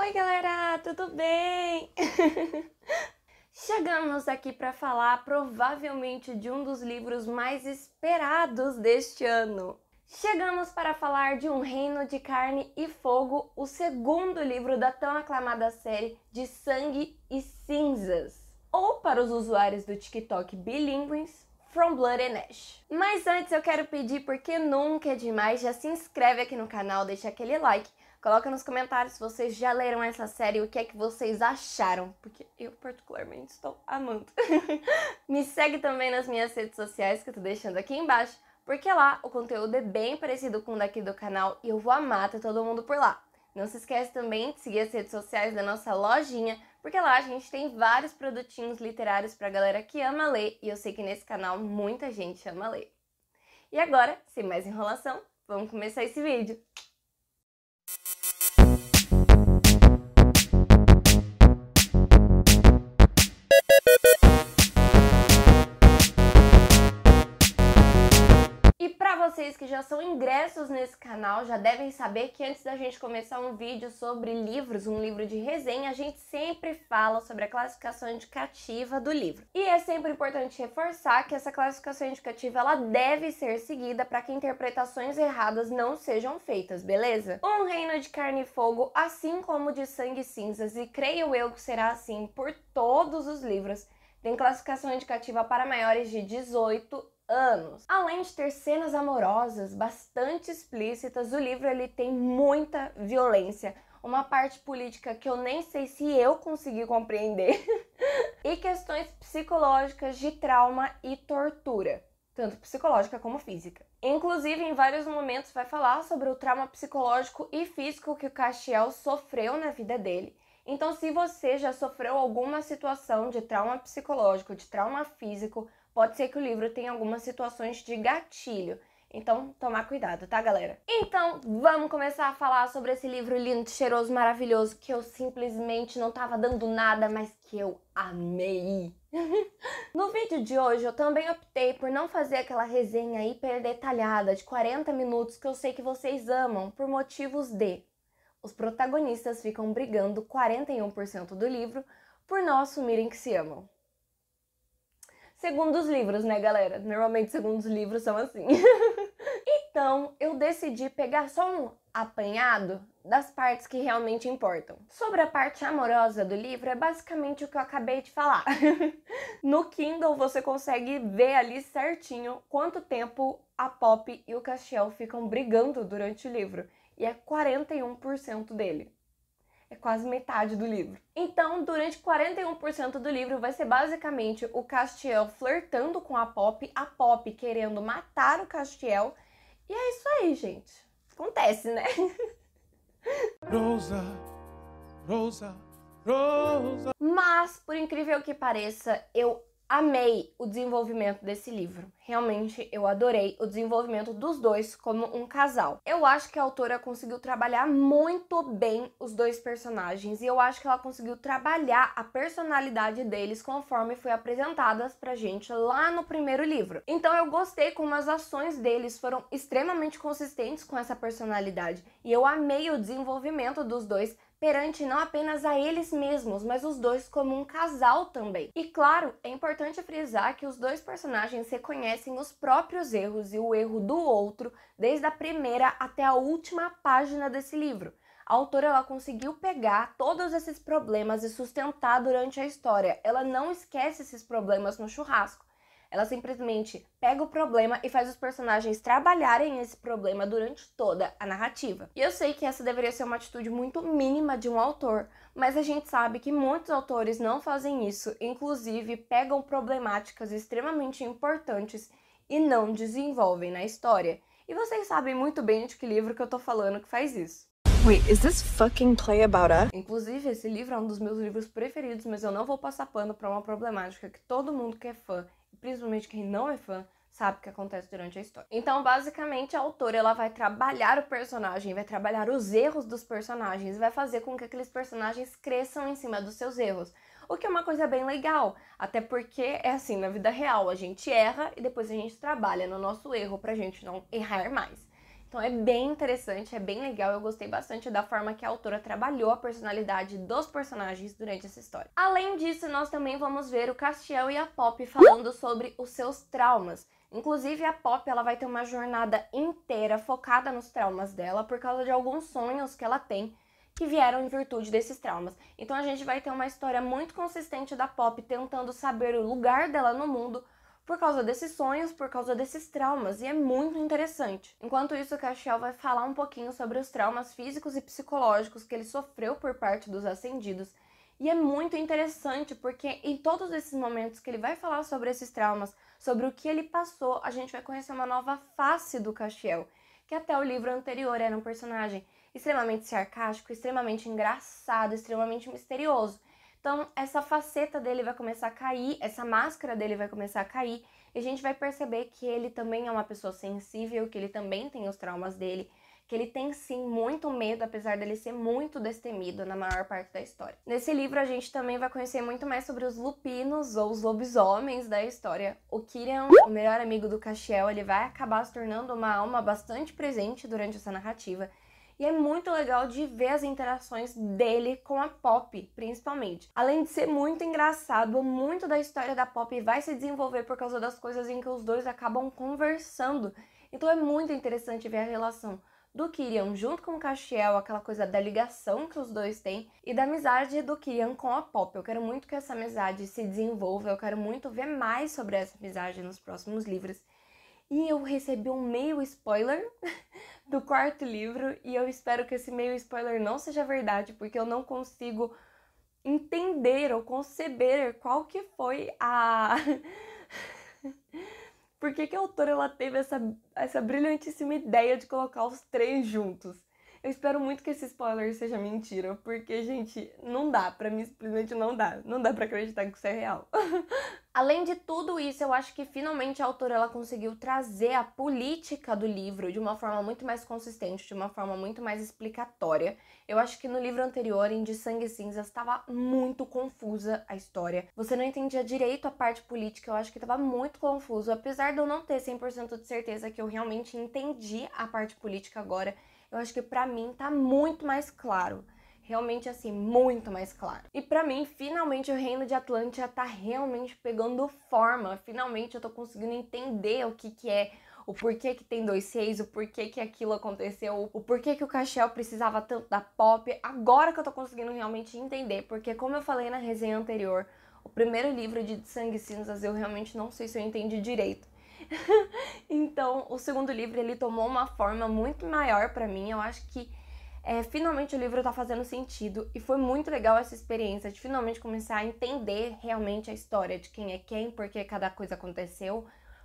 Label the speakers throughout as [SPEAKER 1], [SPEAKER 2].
[SPEAKER 1] Oi, galera, tudo bem? Chegamos aqui para falar provavelmente de um dos livros mais esperados deste ano. Chegamos para falar de Um Reino de Carne e Fogo, o segundo livro da tão aclamada série de Sangue e Cinzas, ou para os usuários do TikTok bilíngues, From Blood and Ash. Mas antes eu quero pedir, porque nunca é demais, já se inscreve aqui no canal, deixa aquele like Coloca nos comentários se vocês já leram essa série, e o que é que vocês acharam, porque eu particularmente estou amando. Me segue também nas minhas redes sociais que eu tô deixando aqui embaixo, porque lá o conteúdo é bem parecido com o daqui do canal e eu vou amar ter todo mundo por lá. Não se esquece também de seguir as redes sociais da nossa lojinha, porque lá a gente tem vários produtinhos literários pra galera que ama ler e eu sei que nesse canal muita gente ama ler. E agora, sem mais enrolação, vamos começar esse vídeo. vocês que já são ingressos nesse canal já devem saber que antes da gente começar um vídeo sobre livros, um livro de resenha, a gente sempre fala sobre a classificação indicativa do livro. E é sempre importante reforçar que essa classificação indicativa ela deve ser seguida para que interpretações erradas não sejam feitas, beleza? Um reino de carne e fogo, assim como de sangue e cinzas, e creio eu que será assim por todos os livros. Tem classificação indicativa para maiores de 18 anos. Além de ter cenas amorosas bastante explícitas, o livro ele tem muita violência, uma parte política que eu nem sei se eu consegui compreender, e questões psicológicas de trauma e tortura, tanto psicológica como física. Inclusive, em vários momentos vai falar sobre o trauma psicológico e físico que o Castiel sofreu na vida dele. Então, se você já sofreu alguma situação de trauma psicológico, de trauma físico, pode ser que o livro tenha algumas situações de gatilho. Então, tomar cuidado, tá, galera? Então, vamos começar a falar sobre esse livro lindo, cheiroso, maravilhoso, que eu simplesmente não tava dando nada, mas que eu amei. no vídeo de hoje, eu também optei por não fazer aquela resenha hiper detalhada de 40 minutos que eu sei que vocês amam, por motivos de... Os protagonistas ficam brigando 41% do livro por não assumirem que se amam segundo os livros, né, galera? Normalmente, segundo os livros, são assim. então, eu decidi pegar só um apanhado das partes que realmente importam. Sobre a parte amorosa do livro, é basicamente o que eu acabei de falar. no Kindle, você consegue ver ali certinho quanto tempo a Pop e o Castiel ficam brigando durante o livro. E é 41% dele é quase metade do livro. Então, durante 41% do livro vai ser basicamente o Castiel flertando com a Pop, a Pop querendo matar o Castiel. E é isso aí, gente. Acontece, né? Rosa, Rosa, Rosa. Mas, por incrível que pareça, eu amei o desenvolvimento desse livro. Realmente eu adorei o desenvolvimento dos dois como um casal. Eu acho que a autora conseguiu trabalhar muito bem os dois personagens e eu acho que ela conseguiu trabalhar a personalidade deles conforme foi apresentadas pra gente lá no primeiro livro. Então eu gostei como as ações deles foram extremamente consistentes com essa personalidade e eu amei o desenvolvimento dos dois perante não apenas a eles mesmos, mas os dois como um casal também. E claro, é importante frisar que os dois personagens reconhecem os próprios erros e o erro do outro desde a primeira até a última página desse livro. A autora ela conseguiu pegar todos esses problemas e sustentar durante a história. Ela não esquece esses problemas no churrasco. Ela simplesmente pega o problema e faz os personagens trabalharem esse problema durante toda a narrativa. E eu sei que essa deveria ser uma atitude muito mínima de um autor, mas a gente sabe que muitos autores não fazem isso, inclusive pegam problemáticas extremamente importantes e não desenvolvem na história. E vocês sabem muito bem de que livro que eu tô falando que faz isso. Wait, is this fucking play about us? Inclusive, esse livro é um dos meus livros preferidos, mas eu não vou passar pano para uma problemática que todo mundo que é fã principalmente quem não é fã, sabe o que acontece durante a história. Então, basicamente, a autora ela vai trabalhar o personagem, vai trabalhar os erros dos personagens, vai fazer com que aqueles personagens cresçam em cima dos seus erros. O que é uma coisa bem legal, até porque é assim, na vida real, a gente erra e depois a gente trabalha no nosso erro pra gente não errar mais. Então é bem interessante, é bem legal, eu gostei bastante da forma que a autora trabalhou a personalidade dos personagens durante essa história. Além disso, nós também vamos ver o Castiel e a Pop falando sobre os seus traumas. Inclusive a Pop ela vai ter uma jornada inteira focada nos traumas dela por causa de alguns sonhos que ela tem que vieram em virtude desses traumas. Então a gente vai ter uma história muito consistente da Pop tentando saber o lugar dela no mundo por causa desses sonhos, por causa desses traumas, e é muito interessante. Enquanto isso, o Castiel vai falar um pouquinho sobre os traumas físicos e psicológicos que ele sofreu por parte dos ascendidos. E é muito interessante porque em todos esses momentos que ele vai falar sobre esses traumas, sobre o que ele passou, a gente vai conhecer uma nova face do Castiel, que até o livro anterior era um personagem extremamente sarcástico, extremamente engraçado, extremamente misterioso. Então, essa faceta dele vai começar a cair, essa máscara dele vai começar a cair, e a gente vai perceber que ele também é uma pessoa sensível, que ele também tem os traumas dele, que ele tem sim muito medo, apesar dele ser muito destemido na maior parte da história. Nesse livro, a gente também vai conhecer muito mais sobre os lupinos ou os lobisomens da história. O Kirian, o melhor amigo do Castiel, ele vai acabar se tornando uma alma bastante presente durante essa narrativa e é muito legal de ver as interações dele com a Pop, principalmente. Além de ser muito engraçado, muito da história da Pop vai se desenvolver por causa das coisas em que os dois acabam conversando. Então é muito interessante ver a relação do Kyrian junto com o Castiel, aquela coisa da ligação que os dois têm, e da amizade do Kyrian com a Pop. Eu quero muito que essa amizade se desenvolva, eu quero muito ver mais sobre essa amizade nos próximos livros. E eu recebi um meio spoiler do quarto livro e eu espero que esse meio spoiler não seja verdade, porque eu não consigo entender ou conceber qual que foi a Por que, que a autora ela teve essa, essa brilhantíssima ideia de colocar os três juntos? Eu espero muito que esse spoiler seja mentira, porque, gente, não dá. Pra mim, simplesmente não dá. Não dá pra acreditar que isso é real. Além de tudo isso, eu acho que finalmente a autora ela conseguiu trazer a política do livro de uma forma muito mais consistente, de uma forma muito mais explicatória. Eu acho que no livro anterior, em De Sangue e Cinzas, estava muito confusa a história. Você não entendia direito a parte política, eu acho que estava muito confuso. Apesar de eu não ter 100% de certeza que eu realmente entendi a parte política agora, eu acho que para mim tá muito mais claro. Realmente, assim, muito mais claro. E para mim, finalmente, o reino de Atlântia tá realmente pegando forma. Finalmente, eu tô conseguindo entender o que, que é o porquê que tem dois seis, o porquê que aquilo aconteceu, o porquê que o Cachel precisava tanto da pop. Agora que eu tô conseguindo realmente entender, porque como eu falei na resenha anterior, o primeiro livro de Sangue Cinzas eu realmente não sei se eu entendi direito. então, o segundo livro ele tomou uma forma muito maior para mim. Eu acho que é, finalmente o livro tá fazendo sentido e foi muito legal essa experiência de finalmente começar a entender realmente a história de quem é quem, por que cada coisa aconteceu,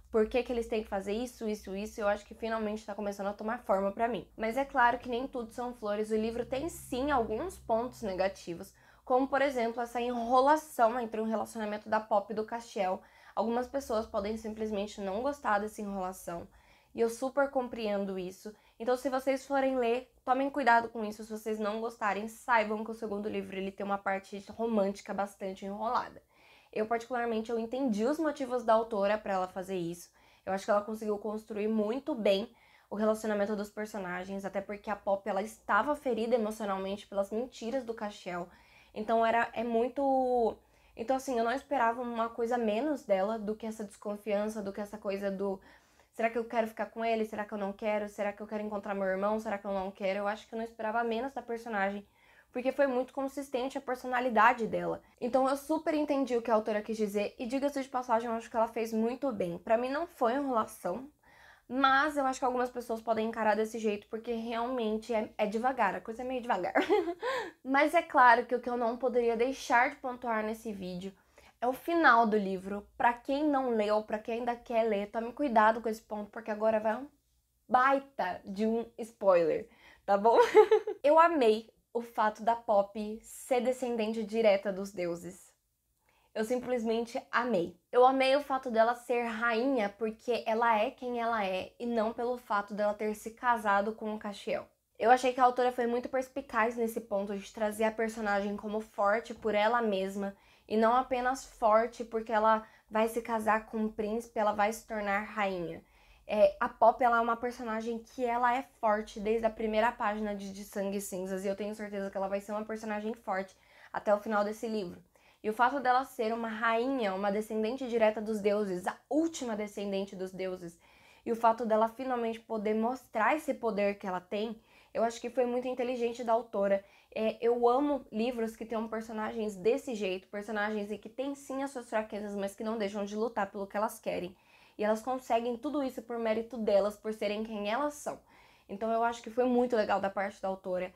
[SPEAKER 1] por que, que eles têm que fazer isso, isso, isso. Eu acho que finalmente está começando a tomar forma para mim. Mas é claro que nem tudo são flores. O livro tem sim alguns pontos negativos, como por exemplo essa enrolação entre um relacionamento da Pop e do Castiel Algumas pessoas podem simplesmente não gostar dessa enrolação e eu super compreendo isso. Então, se vocês forem ler, tomem cuidado com isso. Se vocês não gostarem, saibam que o segundo livro ele tem uma parte romântica bastante enrolada. Eu particularmente eu entendi os motivos da autora para ela fazer isso. Eu acho que ela conseguiu construir muito bem o relacionamento dos personagens, até porque a Pop ela estava ferida emocionalmente pelas mentiras do Cachel. Então era é muito então, assim, eu não esperava uma coisa menos dela do que essa desconfiança, do que essa coisa do será que eu quero ficar com ele? Será que eu não quero? Será que eu quero encontrar meu irmão? Será que eu não quero? Eu acho que eu não esperava menos da personagem, porque foi muito consistente a personalidade dela. Então eu super entendi o que a autora quis dizer e diga-se de passagem, eu acho que ela fez muito bem. Para mim não foi enrolação, mas eu acho que algumas pessoas podem encarar desse jeito, porque realmente é, é devagar, a coisa é meio devagar. Mas é claro que o que eu não poderia deixar de pontuar nesse vídeo é o final do livro. Para quem não leu, para quem ainda quer ler, tome cuidado com esse ponto, porque agora vai um baita de um spoiler, tá bom? eu amei o fato da Pop ser descendente direta dos deuses. Eu simplesmente amei. Eu amei o fato dela ser rainha porque ela é quem ela é e não pelo fato dela ter se casado com o Castiel. Eu achei que a autora foi muito perspicaz nesse ponto de trazer a personagem como forte por ela mesma e não apenas forte porque ela vai se casar com um príncipe, ela vai se tornar rainha. É, a Pop ela é uma personagem que ela é forte desde a primeira página de, de Sangue e Cinzas e eu tenho certeza que ela vai ser uma personagem forte até o final desse livro. E o fato dela ser uma rainha, uma descendente direta dos deuses, a última descendente dos deuses, e o fato dela finalmente poder mostrar esse poder que ela tem, eu acho que foi muito inteligente da autora. É, eu amo livros que tenham personagens desse jeito, personagens que têm sim as suas fraquezas, mas que não deixam de lutar pelo que elas querem. E elas conseguem tudo isso por mérito delas, por serem quem elas são. Então eu acho que foi muito legal da parte da autora.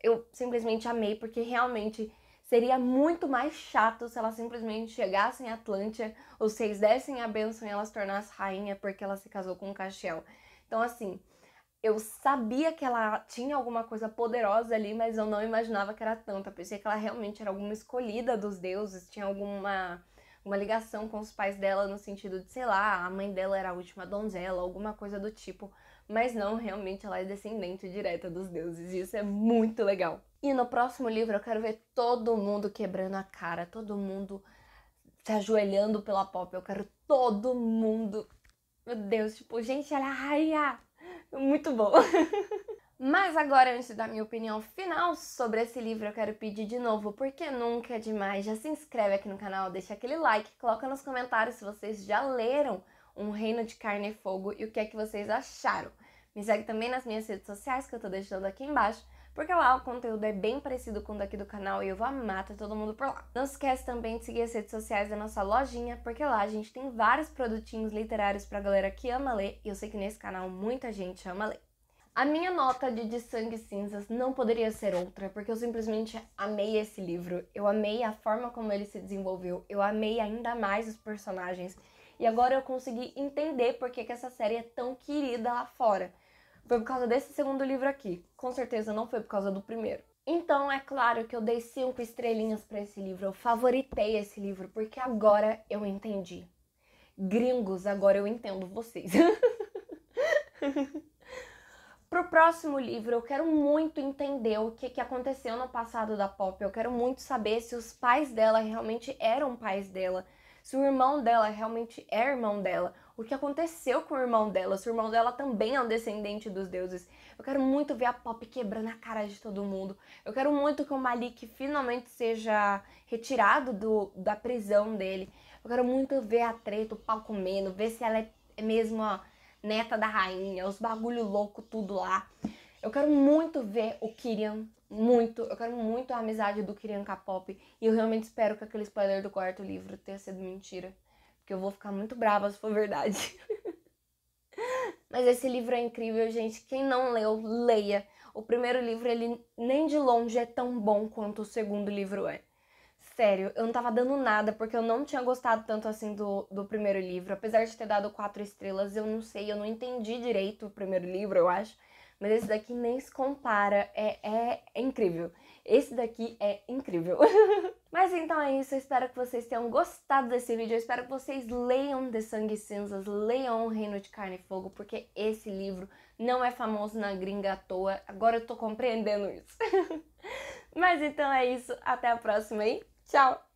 [SPEAKER 1] Eu simplesmente amei, porque realmente Seria muito mais chato se elas simplesmente chegassem a Atlântia, se seis dessem a bênção e elas tornassem rainha porque ela se casou com o Castiel. Então, assim, eu sabia que ela tinha alguma coisa poderosa ali, mas eu não imaginava que era tanta. pensei que ela realmente era alguma escolhida dos deuses, tinha alguma uma ligação com os pais dela no sentido de, sei lá, a mãe dela era a última donzela, alguma coisa do tipo. Mas não, realmente ela é descendente direta dos deuses, e isso é muito legal. E no próximo livro eu quero ver todo mundo quebrando a cara, todo mundo se ajoelhando pela pop. Eu quero todo mundo. Meu Deus, tipo, gente, a raia! Muito bom! Mas agora, antes da minha opinião final sobre esse livro, eu quero pedir de novo, porque nunca é demais. Já se inscreve aqui no canal, deixa aquele like, coloca nos comentários se vocês já leram Um Reino de Carne e Fogo e o que é que vocês acharam. Me segue também nas minhas redes sociais, que eu tô deixando aqui embaixo porque lá o conteúdo é bem parecido com o daqui do canal e eu vou amar ter todo mundo por lá. Não se esquece também de seguir as redes sociais da nossa lojinha, porque lá a gente tem vários produtinhos literários pra galera que ama ler, e eu sei que nesse canal muita gente ama ler. A minha nota de De Sangue Cinzas não poderia ser outra, porque eu simplesmente amei esse livro. Eu amei a forma como ele se desenvolveu, eu amei ainda mais os personagens. E agora eu consegui entender por que, que essa série é tão querida lá fora. Foi por causa desse segundo livro aqui. Com certeza não foi por causa do primeiro. Então é claro que eu dei cinco estrelinhas para esse livro. Eu favoritei esse livro porque agora eu entendi. Gringos, agora eu entendo vocês. Pro próximo livro, eu quero muito entender o que, que aconteceu no passado da Pop. Eu quero muito saber se os pais dela realmente eram pais dela, se o irmão dela realmente é irmão dela, o que aconteceu com o irmão dela, se o irmão dela também é um descendente dos deuses. Eu quero muito ver a Pop quebrando a cara de todo mundo. Eu quero muito que o Malik finalmente seja retirado do, da prisão dele. Eu quero muito ver a treta, o pau comendo, ver se ela é, é mesmo a neta da rainha, os bagulho louco tudo lá. Eu quero muito ver o Kirian muito. Eu quero muito a amizade do Kirian com a Pop. E eu realmente espero que aquele spoiler do quarto livro tenha sido mentira. Porque eu vou ficar muito brava se for verdade. Mas esse livro é incrível, gente. Quem não leu, leia. O primeiro livro, ele nem de longe é tão bom quanto o segundo livro é. Sério, eu não tava dando nada porque eu não tinha gostado tanto assim do, do primeiro livro. Apesar de ter dado quatro estrelas, eu não sei, eu não entendi direito o primeiro livro, eu acho. Mas esse daqui nem se compara, é, é, é incrível. Esse daqui é incrível. Mas então é isso, eu espero que vocês tenham gostado desse vídeo, eu espero que vocês leiam The Sangue Cinzas, leiam O Reino de Carne e Fogo, porque esse livro não é famoso na gringa à toa, agora eu tô compreendendo isso. Mas então é isso, até a próxima e tchau!